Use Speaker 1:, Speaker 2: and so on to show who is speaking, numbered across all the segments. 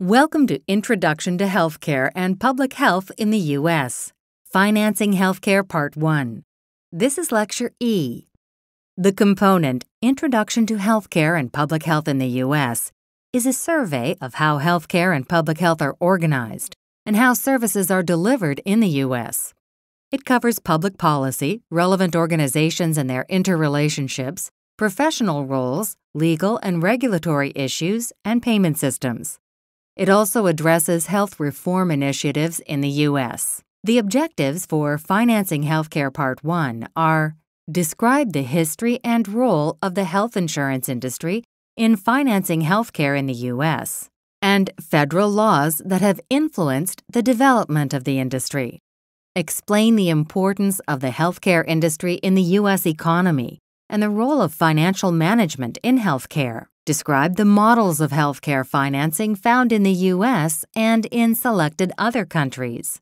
Speaker 1: Welcome to Introduction to Healthcare and Public Health in the U.S. Financing Healthcare Part 1. This is Lecture E. The component Introduction to Healthcare and Public Health in the U.S. is a survey of how healthcare and public health are organized and how services are delivered in the U.S. It covers public policy, relevant organizations and their interrelationships, professional roles, legal and regulatory issues, and payment systems. It also addresses health reform initiatives in the U.S. The objectives for Financing Healthcare Part 1 are Describe the history and role of the health insurance industry in financing healthcare in the U.S., and federal laws that have influenced the development of the industry. Explain the importance of the healthcare industry in the U.S. economy and the role of financial management in healthcare described the models of healthcare financing found in the U.S. and in selected other countries.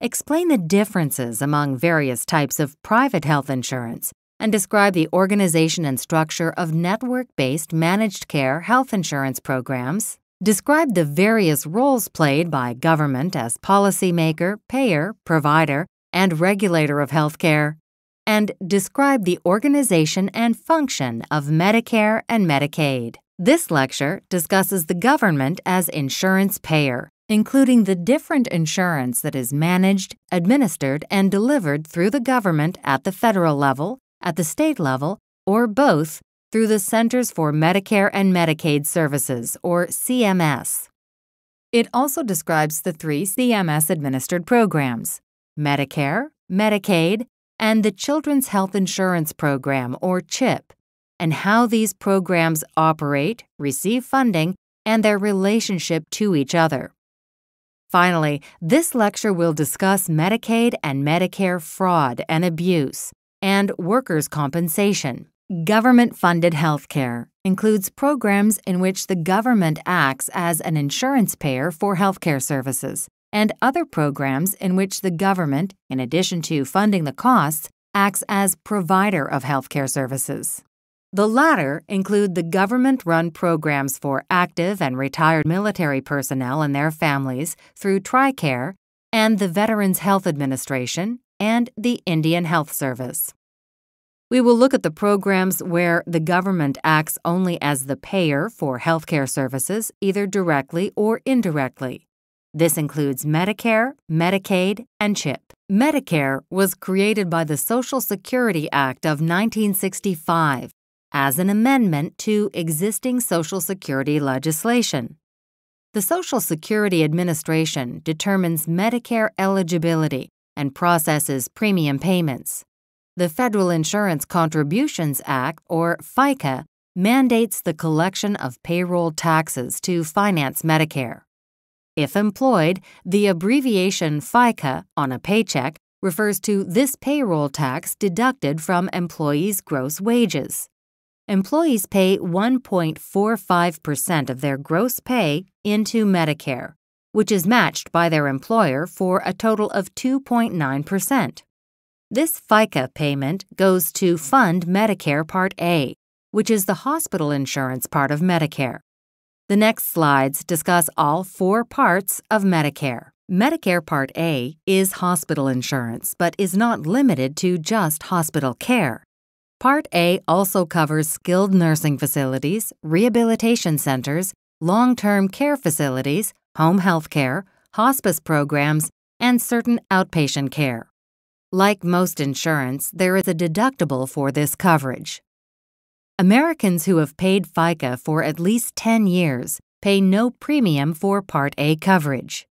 Speaker 1: Explain the differences among various types of private health insurance and describe the organization and structure of network based managed care health insurance programs. Describe the various roles played by government as policymaker, payer, provider, and regulator of healthcare and describe the organization and function of Medicare and Medicaid. This lecture discusses the government as insurance payer, including the different insurance that is managed, administered, and delivered through the government at the federal level, at the state level, or both through the Centers for Medicare and Medicaid Services, or CMS. It also describes the three CMS administered programs Medicare, Medicaid, and the Children's Health Insurance Program, or CHIP, and how these programs operate, receive funding, and their relationship to each other. Finally, this lecture will discuss Medicaid and Medicare fraud and abuse, and workers' compensation. Government funded healthcare includes programs in which the government acts as an insurance payer for healthcare services, and other programs in which the government, in addition to funding the costs, acts as provider of healthcare services. The latter include the government run programs for active and retired military personnel and their families through TRICARE and the Veterans Health Administration and the Indian Health Service. We will look at the programs where the government acts only as the payer for healthcare services, either directly or indirectly. This includes Medicare, Medicaid, and CHIP. Medicare was created by the Social Security Act of 1965 as an amendment to existing Social Security legislation. The Social Security Administration determines Medicare eligibility and processes premium payments. The Federal Insurance Contributions Act, or FICA, mandates the collection of payroll taxes to finance Medicare. If employed, the abbreviation FICA on a paycheck refers to this payroll tax deducted from employees' gross wages. Employees pay 1.45% of their gross pay into Medicare, which is matched by their employer for a total of 2.9%. This FICA payment goes to fund Medicare Part A, which is the hospital insurance part of Medicare. The next slides discuss all four parts of Medicare. Medicare Part A is hospital insurance, but is not limited to just hospital care. Part A also covers skilled nursing facilities, rehabilitation centers, long term care facilities, home health care, hospice programs, and certain outpatient care. Like most insurance, there is a deductible for this coverage. Americans who have paid FICA for at least 10 years pay no premium for Part A coverage.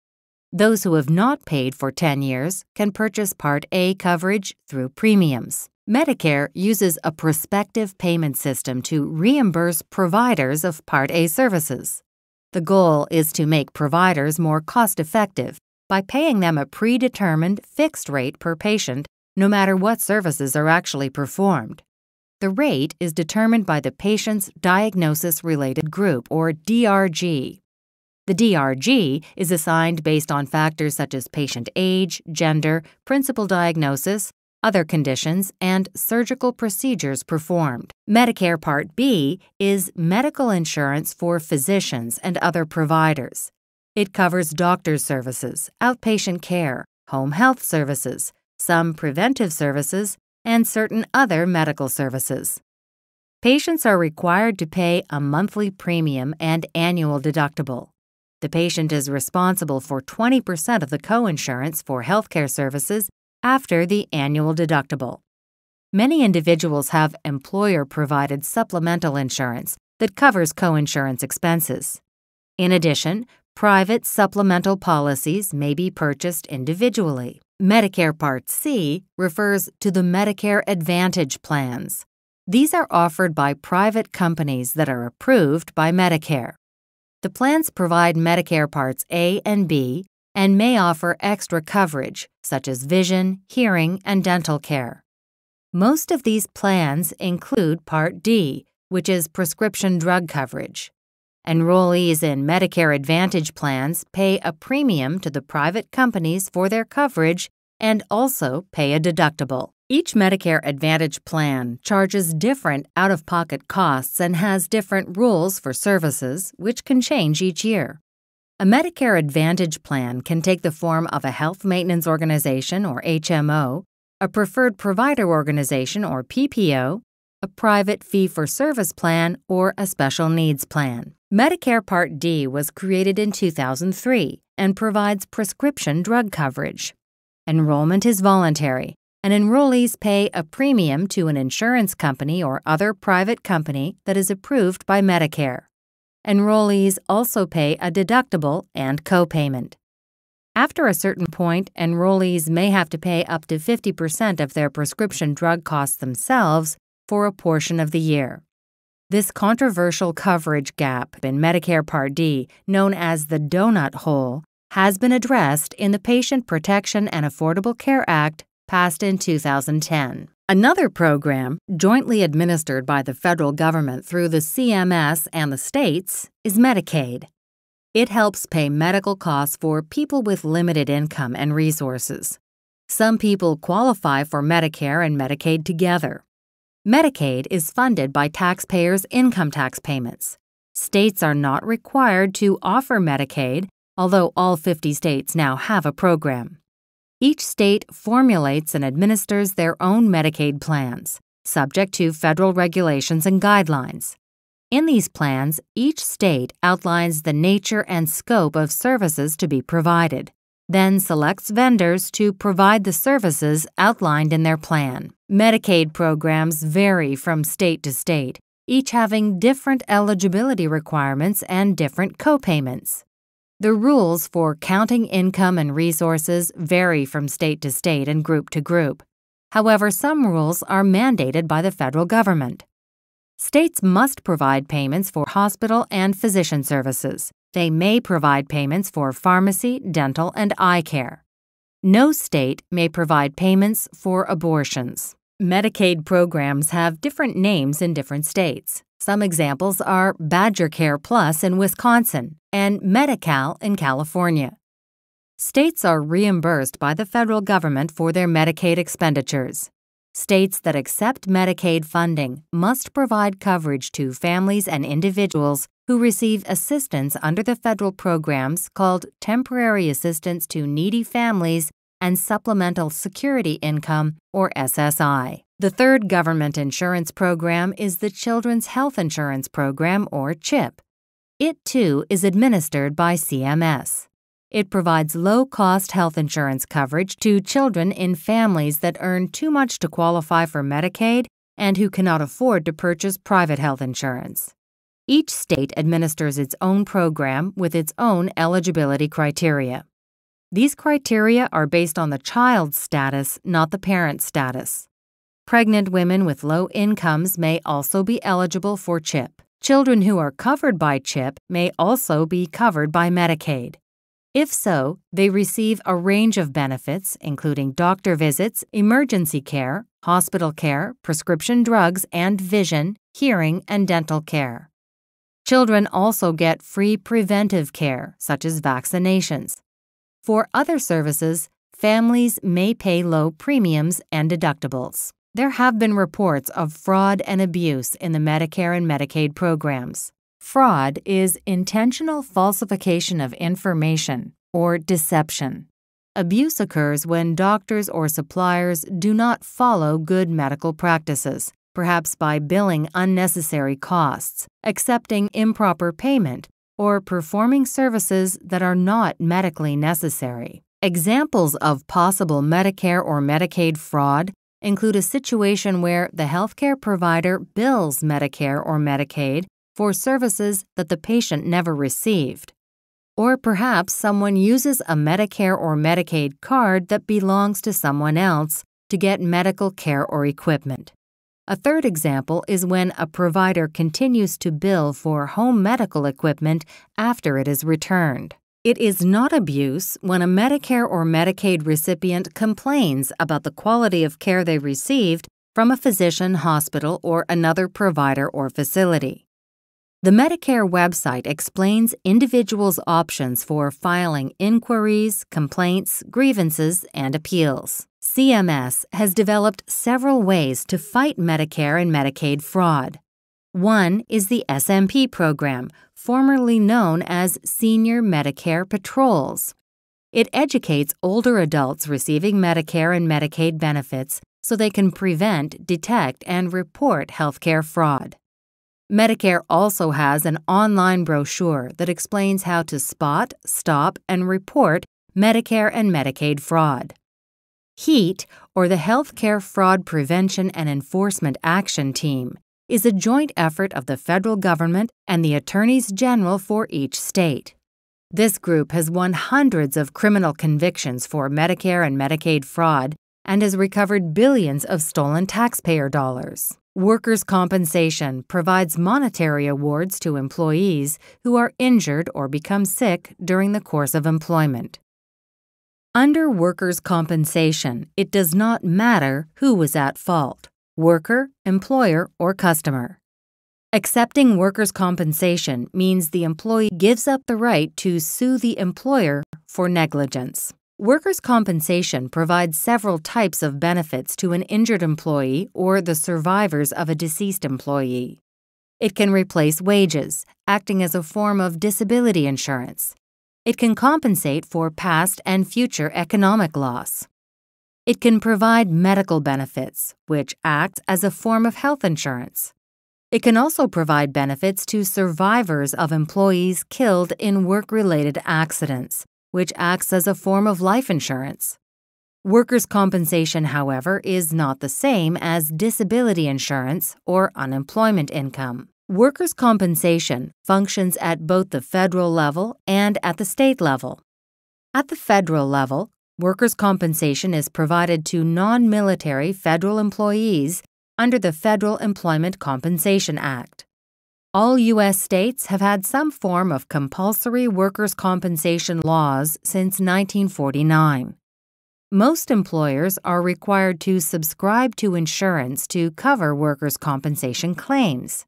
Speaker 1: Those who have not paid for 10 years can purchase Part A coverage through premiums. Medicare uses a prospective payment system to reimburse providers of Part A services. The goal is to make providers more cost effective by paying them a predetermined fixed rate per patient, no matter what services are actually performed. The rate is determined by the patient's diagnosis related group, or DRG. The DRG is assigned based on factors such as patient age, gender, principal diagnosis, other conditions, and surgical procedures performed. Medicare Part B is medical insurance for physicians and other providers. It covers doctor's services, outpatient care, home health services, some preventive services, and certain other medical services. Patients are required to pay a monthly premium and annual deductible. The patient is responsible for 20% of the coinsurance for healthcare services after the annual deductible. Many individuals have employer provided supplemental insurance that covers coinsurance expenses. In addition, private supplemental policies may be purchased individually. Medicare Part C refers to the Medicare Advantage plans. These are offered by private companies that are approved by Medicare. The plans provide Medicare Parts A and B and may offer extra coverage, such as vision, hearing, and dental care. Most of these plans include Part D, which is prescription drug coverage. Enrollees in Medicare Advantage plans pay a premium to the private companies for their coverage and also pay a deductible. Each Medicare Advantage plan charges different out of pocket costs and has different rules for services, which can change each year. A Medicare Advantage plan can take the form of a health maintenance organization or HMO, a preferred provider organization or PPO, a private fee for service plan, or a special needs plan. Medicare Part D was created in 2003 and provides prescription drug coverage. Enrollment is voluntary, and enrollees pay a premium to an insurance company or other private company that is approved by Medicare. Enrollees also pay a deductible and copayment. After a certain point, enrollees may have to pay up to 50% of their prescription drug costs themselves for a portion of the year. This controversial coverage gap in Medicare Part D, known as the donut hole, has been addressed in the Patient Protection and Affordable Care Act passed in 2010. Another program, jointly administered by the federal government through the CMS and the states, is Medicaid. It helps pay medical costs for people with limited income and resources. Some people qualify for Medicare and Medicaid together. Medicaid is funded by taxpayers' income tax payments. States are not required to offer Medicaid, although all 50 states now have a program. Each state formulates and administers their own Medicaid plans, subject to federal regulations and guidelines. In these plans, each state outlines the nature and scope of services to be provided then selects vendors to provide the services outlined in their plan. Medicaid programs vary from state to state, each having different eligibility requirements and different copayments. The rules for counting income and resources vary from state to state and group to group. However, some rules are mandated by the federal government. States must provide payments for hospital and physician services. They may provide payments for pharmacy, dental, and eye care. No state may provide payments for abortions. Medicaid programs have different names in different states. Some examples are Badger Care Plus in Wisconsin and Medi-Cal in California. States are reimbursed by the federal government for their Medicaid expenditures. States that accept Medicaid funding must provide coverage to families and individuals who receive assistance under the federal programs called Temporary Assistance to Needy Families and Supplemental Security Income, or SSI. The third government insurance program is the Children's Health Insurance Program, or CHIP. It too is administered by CMS. It provides low cost health insurance coverage to children in families that earn too much to qualify for Medicaid and who cannot afford to purchase private health insurance. Each state administers its own program with its own eligibility criteria. These criteria are based on the child's status, not the parent's status. Pregnant women with low incomes may also be eligible for CHIP. Children who are covered by CHIP may also be covered by Medicaid. If so, they receive a range of benefits, including doctor visits, emergency care, hospital care, prescription drugs and vision, hearing, and dental care. Children also get free preventive care, such as vaccinations. For other services, families may pay low premiums and deductibles. There have been reports of fraud and abuse in the Medicare and Medicaid programs. Fraud is intentional falsification of information or deception. Abuse occurs when doctors or suppliers do not follow good medical practices, perhaps by billing unnecessary costs, accepting improper payment, or performing services that are not medically necessary. Examples of possible Medicare or Medicaid fraud include a situation where the healthcare provider bills Medicare or Medicaid for services that the patient never received. Or perhaps someone uses a Medicare or Medicaid card that belongs to someone else to get medical care or equipment. A third example is when a provider continues to bill for home medical equipment after it is returned. It is not abuse when a Medicare or Medicaid recipient complains about the quality of care they received from a physician, hospital, or another provider or facility. The Medicare website explains individuals' options for filing inquiries, complaints, grievances, and appeals. CMS has developed several ways to fight Medicare and Medicaid fraud. One is the SMP program, formerly known as Senior Medicare Patrols. It educates older adults receiving Medicare and Medicaid benefits so they can prevent, detect, and report healthcare fraud. Medicare also has an online brochure that explains how to spot, stop, and report Medicare and Medicaid fraud. HEAT, or the Healthcare Fraud Prevention and Enforcement Action Team, is a joint effort of the federal government and the attorneys general for each state. This group has won hundreds of criminal convictions for Medicare and Medicaid fraud and has recovered billions of stolen taxpayer dollars. Workers' compensation provides monetary awards to employees who are injured or become sick during the course of employment. Under workers' compensation, it does not matter who was at fault worker, employer, or customer. Accepting workers' compensation means the employee gives up the right to sue the employer for negligence. Workers' compensation provides several types of benefits to an injured employee or the survivors of a deceased employee. It can replace wages, acting as a form of disability insurance. It can compensate for past and future economic loss. It can provide medical benefits, which act as a form of health insurance. It can also provide benefits to survivors of employees killed in work related accidents, which acts as a form of life insurance. Workers' compensation, however, is not the same as disability insurance or unemployment income. Workers' compensation functions at both the federal level and at the state level. At the federal level, workers' compensation is provided to non military federal employees under the Federal Employment Compensation Act. All U.S. states have had some form of compulsory workers' compensation laws since 1949. Most employers are required to subscribe to insurance to cover workers' compensation claims.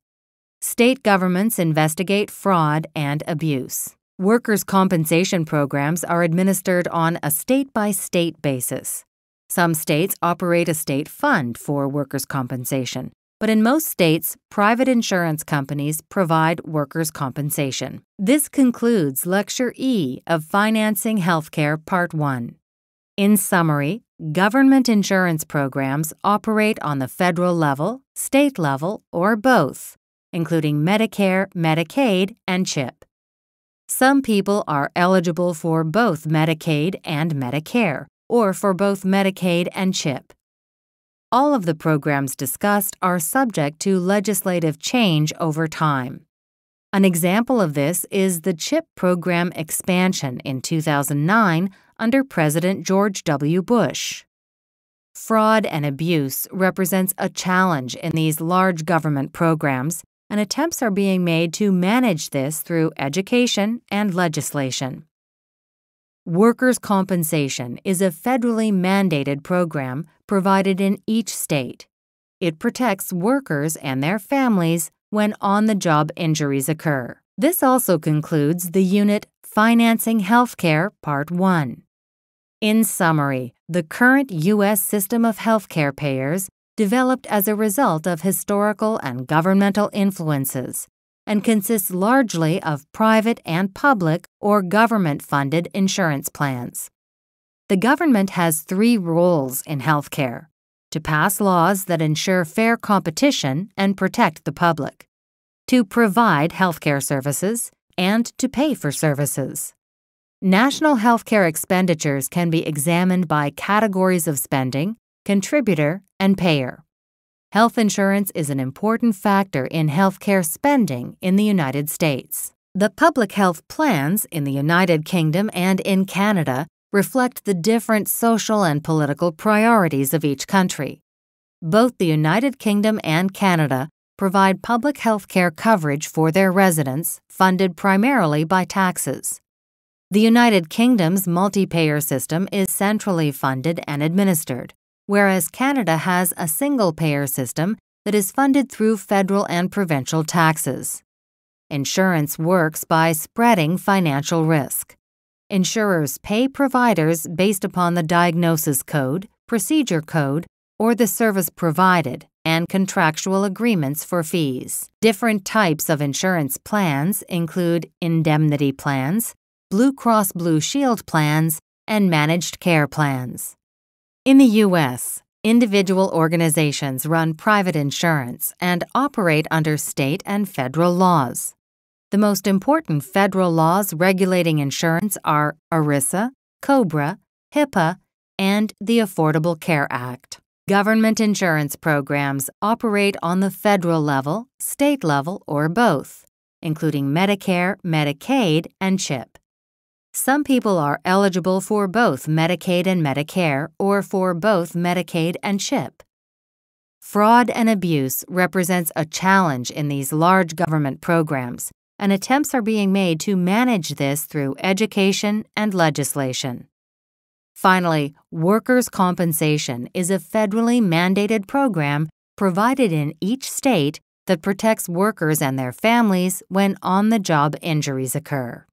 Speaker 1: State governments investigate fraud and abuse. Workers' compensation programs are administered on a state by state basis. Some states operate a state fund for workers' compensation, but in most states, private insurance companies provide workers' compensation. This concludes Lecture E of Financing Healthcare Part 1. In summary, government insurance programs operate on the federal level, state level, or both, including Medicare, Medicaid, and CHIP. Some people are eligible for both Medicaid and Medicare, or for both Medicaid and CHIP all of the programs discussed are subject to legislative change over time. An example of this is the CHIP program expansion in 2009 under President George W. Bush. Fraud and abuse represents a challenge in these large government programs, and attempts are being made to manage this through education and legislation. Workers' compensation is a federally mandated program provided in each state. It protects workers and their families when on the job injuries occur. This also concludes the unit Financing Healthcare Part 1. In summary, the current U.S. system of healthcare payers developed as a result of historical and governmental influences and consists largely of private and public or government funded insurance plans. The government has three roles in healthcare to pass laws that ensure fair competition and protect the public, to provide healthcare services, and to pay for services. National healthcare expenditures can be examined by categories of spending, contributor, and payer. Health insurance is an important factor in healthcare spending in the United States. The public health plans in the United Kingdom and in Canada reflect the different social and political priorities of each country. Both the United Kingdom and Canada provide public health care coverage for their residents, funded primarily by taxes. The United Kingdom's multi-payer system is centrally funded and administered, whereas Canada has a single-payer system that is funded through federal and provincial taxes. Insurance works by spreading financial risk. Insurers pay providers based upon the diagnosis code, procedure code, or the service provided and contractual agreements for fees. Different types of insurance plans include indemnity plans, Blue Cross Blue Shield plans, and managed care plans. In the U.S., individual organizations run private insurance and operate under state and federal laws. The most important federal laws regulating insurance are ERISA, COBRA, HIPAA, and the Affordable Care Act. Government insurance programs operate on the federal level, state level, or both, including Medicare, Medicaid, and CHIP. Some people are eligible for both Medicaid and Medicare or for both Medicaid and CHIP. Fraud and abuse represents a challenge in these large government programs and attempts are being made to manage this through education and legislation. Finally, workers' compensation is a federally mandated program provided in each state that protects workers and their families when on the job injuries occur.